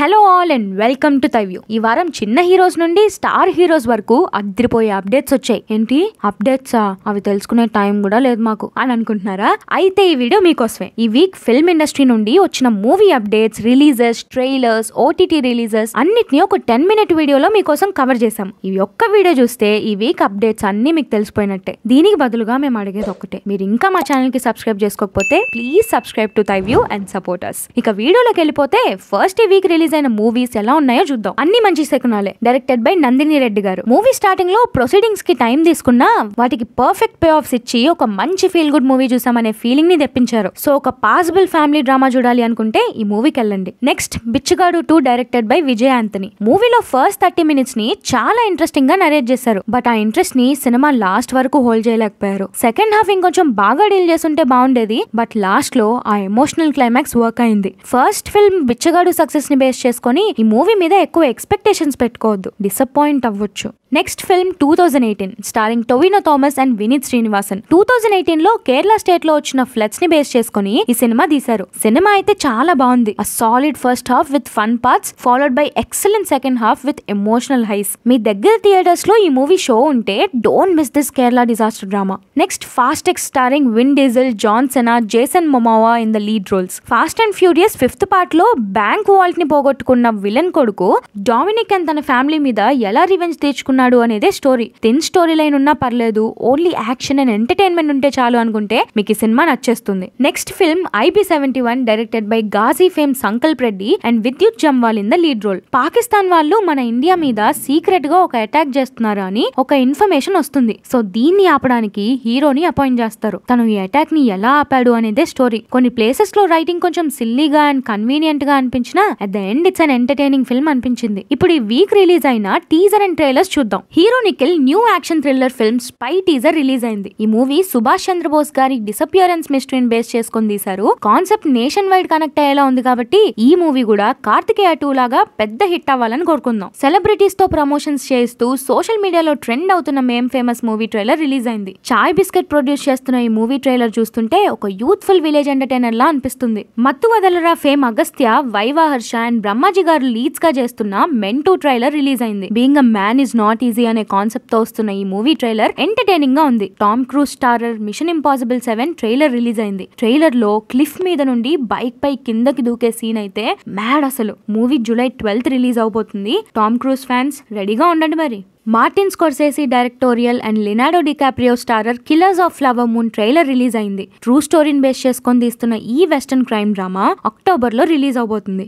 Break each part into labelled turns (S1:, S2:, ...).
S1: Hello all and welcome to తవ్యూ ఈ వారం చిన్న హీరోస్ నుండి స్టార్ హీరోస్ వరకు అద్దరిపోయే అప్డేట్స్ వచ్చాయి ఏంటి అప్డేట్సా అవి తెలుసుకునే టైం కూడా లేదు మాకు అని అనుకుంటున్నారా అయితే ఈ వీడియో మీకోసమే ఈ వీక్ ఫిల్మ్ ఇండస్ట్రీ నుండి వచ్చిన movie updates releases trailers OTT releases అన్నిటినీ ఒక టెన్ మినిట్ వీడియోలో మీకోసం కవర్ చేశాం ఈ ఒక్క వీడియో చూస్తే ఈ వీక్ అప్డేట్స్ అన్ని మీకు తెలిసిపోయినట్టే దీనికి బదులుగా మేము అడిగేది ఒక్కటే మీరు ఇంకా మా ఛానల్ కి సబ్స్క్రైబ్ చేసుకోకపోతే ప్లీజ్ సబ్స్క్రైబ్ టు తవ్యూ అండ్ సపోర్టర్స్ ఇక వీడియోలోకి వెళ్ళిపోతే ఫస్ట్ ఈ వీక్ రిలీజ్ రిలీజ్ అయిన మూవీస్ ఎలా ఉన్నాయో చూద్దాం అన్ని మంచి శకునాలే directed by Nandini Reddy garu movie starting లో ప్రొసీడింగ్స్ కి టైం తీసుకున్నా వాటికి పర్ఫెక్ట్ పే ఆఫ్స్ ఇచ్చి ఒక మంచి ఫీల్ గుడ్ మూవీ చూసామనే ఫీలింగ్ ని తెప్పించారు సో ఒక పాసిబుల్ ఫ్యామిలీ డ్రామా చూడాలి అనుకుంటే ఈ మూవీకి వెళ్ళండి next Bichagadu two directed by Vijay Antony మూవీలో ఫస్ట్ థర్టీ మినిట్స్ ని చాలా ఇంట్రెస్టింగ్ గా నరేట్ చేశారు బట్ ఆ ఇంట్రెస్ట్ ని సినిమా లాస్ట్ వరకు హోల్డ్ చేయలేకపోయారు సెకండ్ హాఫ్ ఇంకొంచెం బాగా డీల్ చేస్తుంటే బాగుండేది బట్ లాస్ట్ లో ఆ ఎమోషనల్ క్లైమాక్స్ వర్క్ అయింది ఫస్ట్ ఫిల్మ్ బిచ్చగాడు సక్సెస్ ని బేస్ బేస్ చేసుకొని ఈ మూవీ మీద ఎక్కువ ఎక్స్పెక్టేషన్స్ పెట్టుకోవద్దు డిసప్పాయింట్ అవ్వచ్చు next film two thousand eighteen starring Tovino Thomas and Vineeth Sreenivasan two thousand eighteen లో కేరళ స్టేట్ లో వచ్చిన ఫ్లెట్స్ ని బేస్ చేసుకుని ఈ సినిమా తీశారు సినిమా అయితే చాలా బాగుంది a solid first half with fun parts followed by excellent second half with emotional highs మీ దగ్గర థియేటర్స్ లో ఈ మూవీ షో ఉంటే don't miss this Kerala disaster drama next fast X starring Vin Diesel John Cena Jason Momoa in the lead roles fast and furious fifth part లో bank vault ని పోగొట్టు పోగొట్టుకున్న villain కొడుకు డామినిక్ అండ్ తన family మీద ఎలా revenge తెచ్చుకున్నాడు అనేదే స్టోరీ తెన్ స్టోరీ లైన్ ఉన్నా పర్లేదు ఓన్లీ యాక్షన్ అండ్ ఎంటర్టైన్మెంట్ ఉంటే చాలు అనుకుంటే మీకు ఈ సినిమా నచ్చేస్తుంది next film IB seventy one directed by Ghazi fame Sankalp Reddy and Vidyut Jammwal in the lead role Pakistan వాళ్ళు మన ఇండియా మీద సీక్రెట్ గా ఒక అటాక్ చేస్తున్నారు అని ఒక ఇన్ఫర్మేషన్ వస్తుంది సో దీన్ని ఆపడానికి హీరోని అపాయింట్ చేస్తారు తను ఈ అటాక్ ని ఎలా ఆపాడు అనేదే స్టోరీ కొన్ని ప్లేసెస్ లో రైటింగ్ కొంచెం సిల్లీగా అండ్ కన్వీనియంట్ గా అనిపించినా at the end and it's an entertaining film అనిపించింది ఇప్పుడు ఈ వీక్ రిలీజ్ అయిన టీజర్ అండ్ ట్రైలర్స్ చూద్దాం hero Nikhil new action thriller film spy teaser release అయింది ఈ మూవీ సుభాష్ చంద్రబోస్ గారి డిసపియరెన్స్ మిస్టరీని బేస్ చేసుకుని తీశారు కాన్సెప్ట్ నేషన్ వైడ్ కనెక్ట్ అయ్యేలా ఉంది కాబట్టి ఈ మూవీ కూడా కార్తికేయ టూ లాగా పెద్ద హిట్ అవ్వాలని కోరుకుందాం సెలబ్రిటీస్ తో ప్రమోషన్స్ చేస్తూ సోషల్ మీడియాలో ట్రెండ్ అవుతున్న మేం ఫేమస్ మూవీ ట్రైలర్ రిలీజ్ అయింది చాయ్ బిస్కెట్ ప్రొడ్యూస్ చేస్తున్న ఈ మూవీ ట్రైలర్ చూస్తుంటే ఒక యూత్ఫుల్ విలేజ్ ఎంటర్టైనర్ లా అనిపిస్తుంది Mathu Vadalara fame Agastya Viva Harsha and Brahmaji garu leads గా చేస్తున్న మెంటూ ట్రైలర్ రిలీజ్ అయింది being a man is not easy అనే కాన్సెప్ట్ తో వస్తున్న ఈ మూవీ ట్రైలర్ ఎంటర్టైనింగ్ గా ఉంది Tom Cruise starrer Mission Impossible seven trailer release అయింది ట్రైలర్ లో క్లిఫ్ మీద నుండి బైక్ పై కిందకి దూకే సీన్ అయితే మ్యాడ్ అసలు మూవీ జూలై ట్వెల్త్ రిలీజ్ అవబోతుంది టామ్ క్రూస్ ఫ్యాన్స్ రెడీగా ఉండండి మరి Martin Scorsese directorial and Leonardo DiCaprio starrer killers of flower moon trailer release అయింది ట్రూ స్టోరీని బేస్ చేసుకొని తీస్తున్న ఈ వెస్టర్న్ క్రైమ్ డ్రామా అక్టోబర్ లో రిలీజ్ అవబోతుంది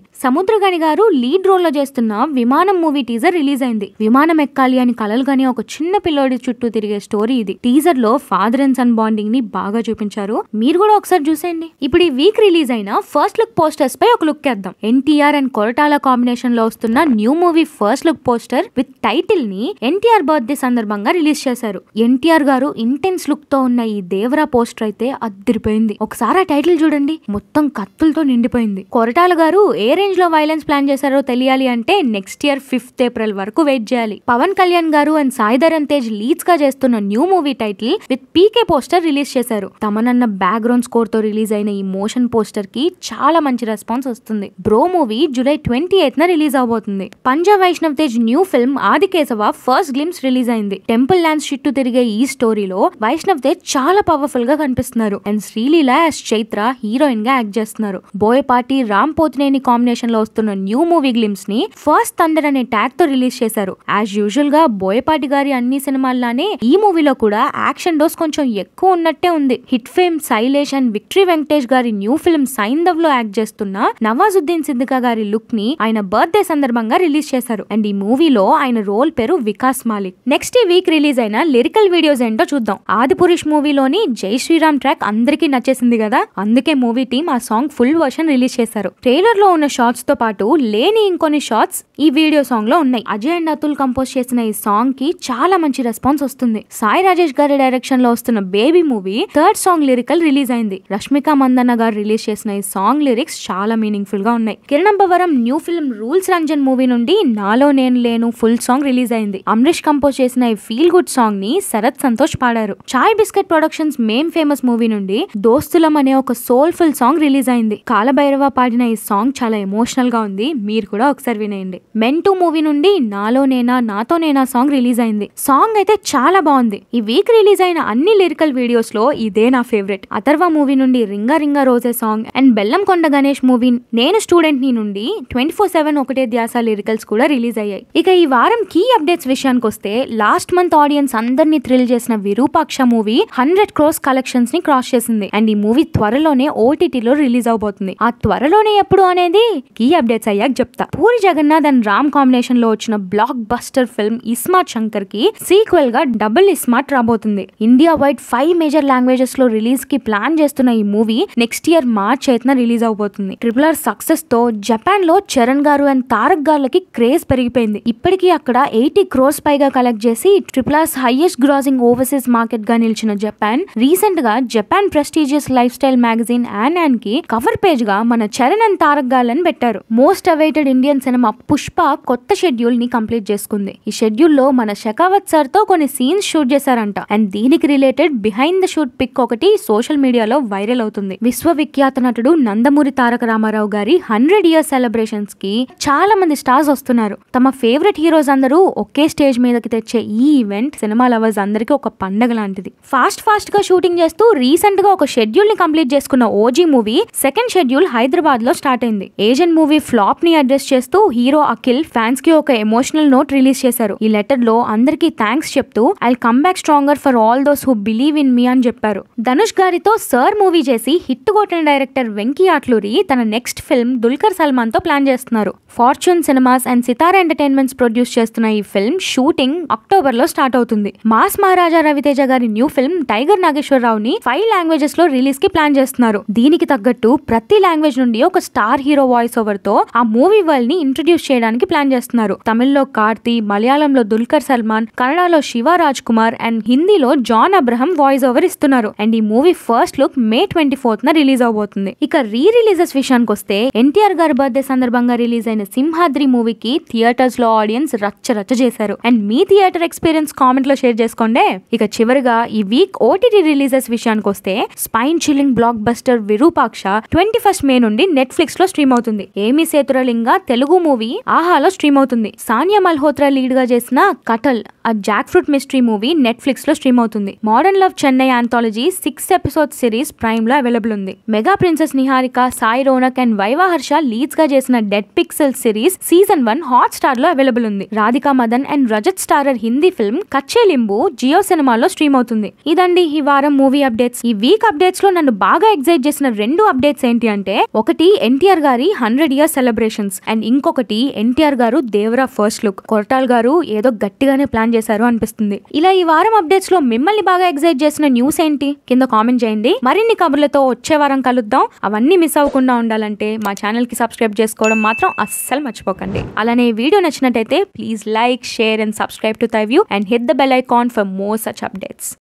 S1: గణి గారు లీడ్ రోల్ లో చేస్తున్న విమానం మూవీ టీజర్ రిలీజ్ అయింది విమానం ఎక్కాలి అని కలలు గని ఒక చిన్న పిల్లోడి చుట్టూ తిరిగే స్టోరీ ఇది టీజర్ లో ఫాదర్ అండ్ సన్ బాండింగ్ ని బాగా చూపించారు మీరు కూడా ఒకసారి చూసేయండి ఇప్పుడు ఈ వీక్ రిలీజ్ అయిన ఫస్ట్ లుక్ పోస్టర్స్ పై ఒక లుక్ వేద్దాం ఎన్టీఆర్ అండ్ కొరటాల కాంబినేషన్ లో వస్తున్న new movie first look poster with title ని ఎన్టీఆర్ బర్త్డే సందర్భంగా రిలీజ్ చేశారు ఎన్టీఆర్ గారు ఇంటెన్స్ లుక్ తో ఉన్న ఈ దేవరా పోస్టర్ అయితే అద్దరిపోయింది ఒకసారి ఆ టైటిల్ చూడండి మొత్తం కత్తులతో నిండిపోయింది కొరటాల గారు ఏ రేంజ్ లో వైలెన్స్ ప్లాన్ చేశారో తెలియాలి అంటే నెక్స్ట్ ఇయర్ ఫిఫ్త్ ఏప్రిల్ వరకు వెయిట్ చేయాలి పవన్ కళ్యాణ్ గారు అండ్ సాయిధరన్ తేజ్ లీడ్స్ గా చేస్తున్న new movie title with PK poster release చేశారు తమనన్న బ్యాక్ గ్రౌండ్ స్కోర్ తో రిలీజ్ అయిన ఈ మోషన్ పోస్టర్ కి చాలా మంచి రెస్పాన్స్ వస్తుంది bro movie July twenty eighth న రిలీజ్ అవబోతుంది Panja Vaishnav Tej new film Aadikeshava first first glimpse release అయింది టెంపుల్ ల్యాండ్స్ చుట్టూ తిరిగే ఈ స్టోరీలో వైష్ణవ్ దేవ్ చాలా పవర్ఫుల్ గా కనిపిస్తున్నారు అండ్ శ్రీలీల చైత్ర హీరోయిన్ గా యాక్ట్ చేస్తున్నారు బోయపాటి రామ్ పోతినేని కాంబినేషన్ లో వస్తున్న న్యూ మూవీ గ్లిమ్స్ ని ఫస్ట్ థండర్ అనే ట్యాగ్ తో రిలీజ్ చేశారు యాజ్ యూజువల్ గా బోయపాటి గారి అన్ని సినిమాల్లానే ఈ మూవీలో కూడా యాక్షన్ డోస్ కొంచెం ఎక్కువ ఉన్నట్టే ఉంది hit fame Sailesh and victory Venkatesh గారి న్యూ ఫిల్మ్ సైందవ్ లో యాక్ట్ చేస్తున్న నవాజుద్దీన్ సిద్దికా గారి లుక్ ని ఆయన బర్త్డే సందర్భంగా రిలీజ్ చేశారు అండ్ ఈ మూవీలో ఆయన రోల్ పేరు విక్రమ్ వికాస్ మాలిక్ నెక్స్ట్ ఈ వీక్ రిలీజ్ అయిన లిరికల్ వీడియోస్ ఏంటో చూద్దాం ఆదిపురుష్ మూవీలోని జై శ్రీరామ్ ట్రాక్ అందరికీ నచ్చేసింది కదా అందుకే మూవీ టీం ఆ సాంగ్ ఫుల్ వర్షన్ రిలీజ్ చేశారు ట్రైలర్ లో ఉన్న షార్ట్స్ తో పాటు లేని ఇంకొన్ని షార్ట్స్ ఈ వీడియో సాంగ్ లో ఉన్నాయి అజయ్ అండ్ అతుల్ కంపోజ్ చేసిన ఈ సాంగ్ కి చాలా మంచి రెస్పాన్స్ వస్తుంది సాయి రాజేష్ గారి డైరెక్షన్ లో వస్తున్న baby movie third song lyrical release అయింది రష్మిక మందన్న గారు రిలీజ్ చేసిన ఈ సాంగ్ లిరిక్స్ చాలా మీనింగ్ఫుల్ గా ఉన్నాయి కిరణంబవరం new film rules Ranjan movie నుండి నాలో నేను లేను ఫుల్ సాంగ్ రిలీజ్ అయింది అమరీష్ కంపోజ్ చేసిన ఈ ఫీల్ గుడ్ సాంగ్ ని శరత్ సంతోష్ పాడారు చాయ్ బిస్కెట్ ప్రొడక్షన్స్ మేం ఫేమస్ మూవీ నుండి దోస్తులం అనే ఒక సోల్ఫుల్ సాంగ్ రిలీజ్ అయింది కాలభైరవ పాడిన ఈ సాంగ్ చాలా ఎమోషనల్ గా ఉంది మీరు కూడా ఒకసారి వినేయండి మెంటూ మూవీ నుండి నాలో నేనా నాతో నేనా సాంగ్ రిలీజ్ అయింది సాంగ్ అయితే చాలా బాగుంది ఈ వీక్ రిలీజ్ అయిన అన్ని లిరికల్ వీడియోస్ లో ఇదే నా ఫేవరెట్ అథర్వ మూవీ నుండి రింగ రింగ రోజే సాంగ్ అండ్ బెల్లం కొండ గణేష్ మూవీ నేను స్టూడెంట్ ని నుండి ట్వంటీ ఫోర్ సెవెన్ ఒకటే ధ్యాస లిరికల్స్ కూడా రిలీజ్ అయ్యాయి ఇక ఈ వారం కీ అప్డేట్స్ విషయం విషయానికి వస్తే లాస్ట్ మంత్ ఆడియన్స్ అందరినీ థ్రిల్ చేసిన Virupaksha movie hundred crores collections ని క్రాస్ చేసింది అండ్ ఈ మూవీ త్వరలోనే ఓటీటీలో రిలీజ్ అవబోతుంది ఆ త్వరలోనే ఎప్పుడు అనేది కీ అప్డేట్స్ అయ్యాక చెప్తా పూరి జగన్నాథ్ అండ్ రామ్ కాంబినేషన్ లో వచ్చిన block buster film ismart Shankar కి సీక్వెల్ గా డబుల్ ఇస్మార్ట్ రాబోతుంది India wide five major languages లో రిలీజ్ కి ప్లాన్ చేస్తున్న ఈ మూవీ నెక్స్ట్ ఇయర్ మార్చ్ అయితే రిలీజ్ అవబోతుంది ట్రిపుల్ ఆర్ సక్సెస్ తో జపాన్ లో చరణ్ గారు అండ్ తారక్ గార్లకి క్రేజ్ పెరిగిపోయింది ఇప్పటికీ అక్కడ ఎయిటీ క్రోర్ క్రోర్స్ పైగా కలెక్ట్ చేసి triple R's highest grossing overseas market గా నిలిచిన జపాన్ రీసెంట్ గా Japan prestigious life style magazine Anan కి కవర్ పేజ్ గా మన చరణ్ అండ్ తారక్ గాలని పెట్టారు most awaited Indian cinema Pushpa కొత్త షెడ్యూల్ ని కంప్లీట్ చేసుకుంది ఈ షెడ్యూల్ లో మన షకావత్ సార్ తో కొన్ని సీన్స్ షూట్ చేశారంట అండ్ దీనికి related behind the shoot pic ఒకటి సోషల్ మీడియాలో వైరల్ అవుతుంది విశ్వవిఖ్యాత నటుడు నందమూరి తారక రామారావు గారి హండ్రెడ్ ఇయర్స్ సెలబ్రేషన్స్ కి చాలా మంది స్టార్స్ వస్తున్నారు తమ ఫేవరెట్ హీరోస్ అందరూ ఒకే స్టేజ్ మీదకి తెచ్చే ఈ ఈవెంట్ సినిమా లవర్స్ అందరికీ ఒక పండగ లాంటిది ఫాస్ట్ ఫాస్ట్ గా షూటింగ్ చేస్తూ రీసెంట్ గా ఒక షెడ్యూల్ ని కంప్లీట్ చేసుకున్న OG movie second schedule Hyderabad లో స్టార్ట్ అయింది ఏజెంట్ మూవీ ఫ్లాప్ ని అడ్రస్ చేస్తూ హీరో అఖిల్ ఫ్యాన్స్ కి ఒక ఎమోషనల్ నోట్ రిలీజ్ చేశారు ఈ లెటర్ లో అందరికీ థ్యాంక్స్ చెప్తూ I come back stronger for all those who believe in me అని చెప్పారు ధనుష్ గారితో సర్ మూవీ చేసి హిట్ కొట్టిన డైరెక్టర్ వెంకీ ఆట్లూరి తన నెక్స్ట్ ఫిల్మ్ దుల్కర్ సల్మాన్ తో ప్లాన్ చేస్తున్నారు fortune cinemas and Sitara entertainments produce చేస్తున్న ఈ ఫిల్మ్ షూటింగ్ అక్టోబర్ లో స్టార్ట్ అవుతుంది మాస్ మహారాజా రవితేజ గారి న్యూ ఫిల్మ్ టైగర్ నాగేశ్వరరావు ని ఫైవ్ లాంగ్వేజెస్ లో రిలీజ్ కి ప్లాన్ చేస్తున్నారు దీనికి తగ్గట్టు ప్రతి లాంగ్వేజ్ నుండి ఒక స్టార్ హీరో వాయిస్ ఓవర్ తో ఆ మూవీ వరల్డ్ ని ఇంట్రడ్యూస్ చేయడానికి ప్లాన్ చేస్తున్నారు తమిళ్లో కార్తీ మలయాళంలో దుల్కర్ సల్మాన్ కన్నడలో శివ రాజ్ కుమార్ అండ్ హిందీలో జాన్ అబ్రహం వాయిస్ ఓవర్ ఇస్తున్నారు అండ్ ఈ movie first look May twenty fourth release అవబోతుంది ఇక రీ రిలీజెస్ విషయానికి వస్తే ఎన్టీఆర్ గారి బర్త్డే సందర్భంగా రిలీజ్ అయిన సింహాద్రి మూవీకి థియేటర్స్ లో ఆడియన్స్ రచ్చరచ్చ చేశారు అండ్ మీ థియేటర్ ఎక్స్పీరియన్స్ కామెంట్లో షేర్ చేసుకోండి ఇక చివరిగా ఈ వీక్ ఓటీటీ రిలీజెస్ విషయానికి వస్తే spine chilling block buster Virupaksha twenty first May నుండి నెట్ఫ్లిక్స్ లో స్ట్రీమ్ అవుతుంది ఏమి సేతురలింగ తెలుగు మూవీ ఆహాలో స్ట్రీమ్ అవుతుంది సానియా మల్హోత్రా లీడ్ గా చేసిన Kathal a jack fruit mystery movie Netflix లో స్ట్రీమ్ అవుతుంది modern love Chennai anthology six episode series prime లో అవైలబుల్ ఉంది mega princess Niharika Sai Ronak and Viva Harsha leads గా చేసిన dead pixel series season one hot star లో అవైలబుల్ ఉంది Radhika Madan and Rajat starrer Hindi film కచ్చే లింబు Jio సినిమాలో స్ట్రీమ్ అవుతుంది ఇదండి ఈ వారం మూవీ అప్డేట్స్ ఈ వీక్ అప్డేట్స్ లో నన్ను బాగా ఎక్సైట్ చేసిన రెండు అప్డేట్స్ ఏంటి అంటే ఒకటి ఎన్టీఆర్ గారి హండ్రెడ్ ఇయర్ సెలబ్రేషన్స్ అండ్ ఇంకొకటి ఎన్టీఆర్ గారు దేవరా ఫస్ట్ లుక్ కొరటాల్ గారు ఏదో గట్టిగానే ప్లాన్ చేశారు అనిపిస్తుంది ఇలా ఈ వారం అప్డేట్స్ లో మిమ్మల్ని బాగా ఎక్సైట్ చేసిన న్యూస్ ఏంటి కింద కామెంట్ చేయండి మరిన్ని కబుర్లతో వచ్చే వారం కలుద్దాం అవన్నీ మిస్ అవ్వకుండా ఉండాలంటే మా ఛానల్ కి సబ్స్క్రైబ్ చేసుకోవడం మాత్రం అస్సలు మర్చిపోకండి అలానే వీడియో నచ్చినట్టయితే please like share and subscribe to ThaiView and hit the bell icon for more such updates.